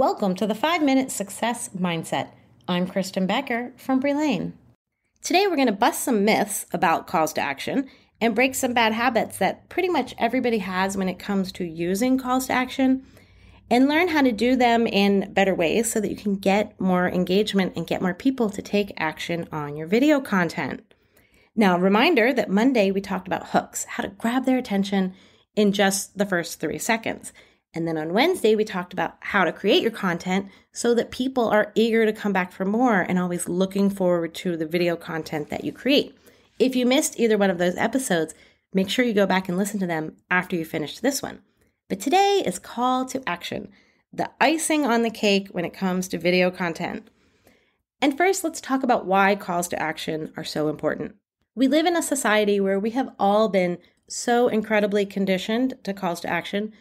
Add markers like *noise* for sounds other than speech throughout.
Welcome to the 5 Minute Success Mindset. I'm Kristen Becker from Brelane. Today we're going to bust some myths about calls to action and break some bad habits that pretty much everybody has when it comes to using calls to action and learn how to do them in better ways so that you can get more engagement and get more people to take action on your video content. Now, reminder that Monday we talked about hooks, how to grab their attention in just the first three seconds. And then on Wednesday, we talked about how to create your content so that people are eager to come back for more and always looking forward to the video content that you create. If you missed either one of those episodes, make sure you go back and listen to them after you finish this one. But today is call to action, the icing on the cake when it comes to video content. And first, let's talk about why calls to action are so important. We live in a society where we have all been so incredibly conditioned to calls to action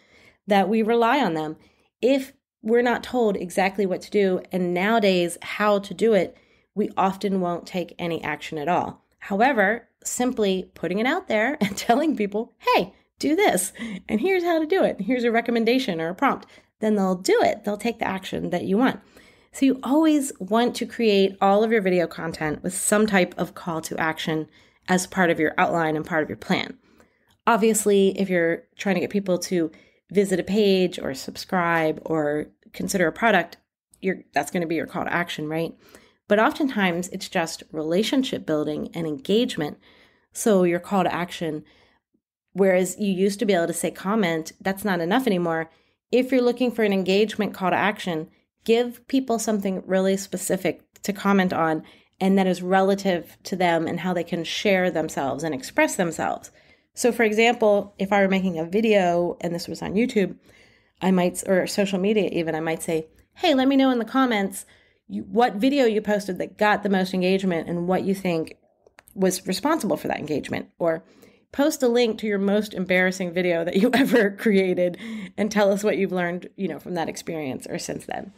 that we rely on them. If we're not told exactly what to do and nowadays how to do it, we often won't take any action at all. However, simply putting it out there *laughs* and telling people, hey, do this, and here's how to do it, here's a recommendation or a prompt, then they'll do it. They'll take the action that you want. So, you always want to create all of your video content with some type of call to action as part of your outline and part of your plan. Obviously, if you're trying to get people to visit a page or subscribe or consider a product, you that's going to be your call to action, right? But oftentimes it's just relationship building and engagement. So your call to action, whereas you used to be able to say comment, that's not enough anymore. If you're looking for an engagement call to action, give people something really specific to comment on and that is relative to them and how they can share themselves and express themselves. So, for example, if I were making a video and this was on YouTube, I might, or social media even, I might say, hey, let me know in the comments what video you posted that got the most engagement and what you think was responsible for that engagement. Or post a link to your most embarrassing video that you *laughs* ever created and tell us what you've learned, you know, from that experience or since then.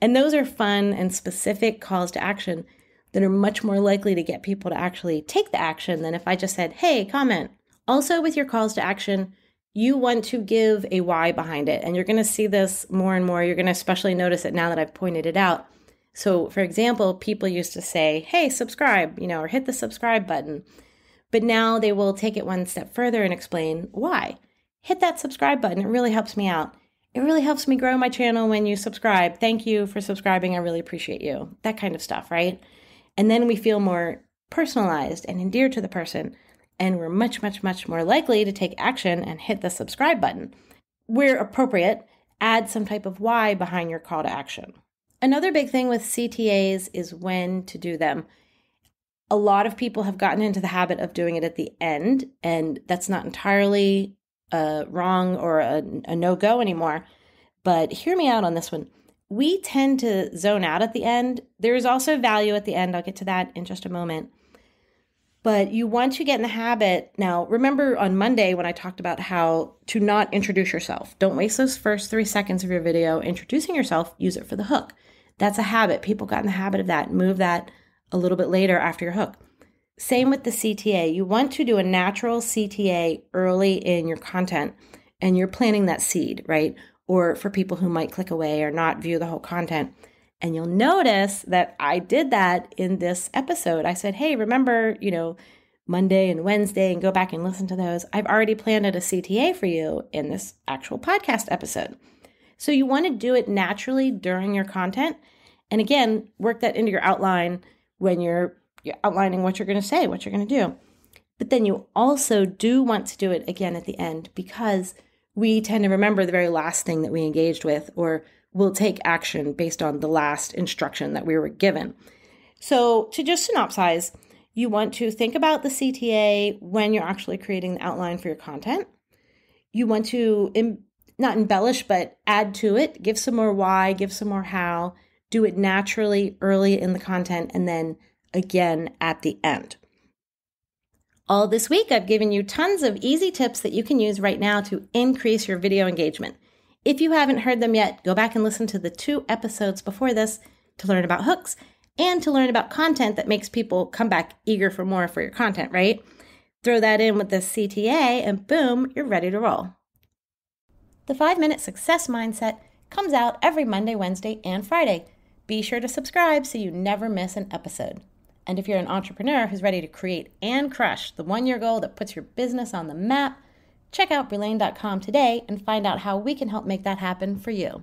And those are fun and specific calls to action that are much more likely to get people to actually take the action than if I just said, hey, comment also, with your calls to action, you want to give a why behind it. And you're going to see this more and more. You're going to especially notice it now that I've pointed it out. So, for example, people used to say, hey, subscribe, you know, or hit the subscribe button. But now they will take it one step further and explain why. Hit that subscribe button. It really helps me out. It really helps me grow my channel when you subscribe. Thank you for subscribing. I really appreciate you. That kind of stuff, right? And then we feel more personalized and endeared to the person and we're much, much, much more likely to take action and hit the subscribe button. Where appropriate, add some type of why behind your call to action. Another big thing with CTAs is when to do them. A lot of people have gotten into the habit of doing it at the end, and that's not entirely uh, wrong or a, a no go anymore. But hear me out on this one. We tend to zone out at the end. There is also value at the end. I'll get to that in just a moment. But you want to get in the habit. Now, remember on Monday when I talked about how to not introduce yourself. Don't waste those first three seconds of your video introducing yourself, use it for the hook. That's a habit. People got in the habit of that. Move that a little bit later after your hook. Same with the CTA. You want to do a natural CTA early in your content and you're planting that seed, right? Or for people who might click away or not view the whole content. And you'll notice that I did that in this episode. I said, hey, remember, you know, Monday and Wednesday and go back and listen to those. I've already planted a CTA for you in this actual podcast episode. So you want to do it naturally during your content. And again, work that into your outline when you're, you're outlining what you're going to say, what you're going to do. But then you also do want to do it again at the end because we tend to remember the very last thing that we engaged with or will take action based on the last instruction that we were given. So, to just synopsize, you want to think about the CTA when you're actually creating the outline for your content. You want to not embellish, but add to it, give some more why, give some more how, do it naturally early in the content, and then again at the end. All this week, I've given you tons of easy tips that you can use right now to increase your video engagement. If you haven't heard them yet, go back and listen to the two episodes before this to learn about hooks and to learn about content that makes people come back eager for more for your content, right? Throw that in with the CTA and boom, you're ready to roll. The five minute success mindset comes out every Monday, Wednesday, and Friday. Be sure to subscribe so you never miss an episode. And if you're an entrepreneur who's ready to create and crush the one year goal that puts your business on the map, Check out Verlaine.com today and find out how we can help make that happen for you.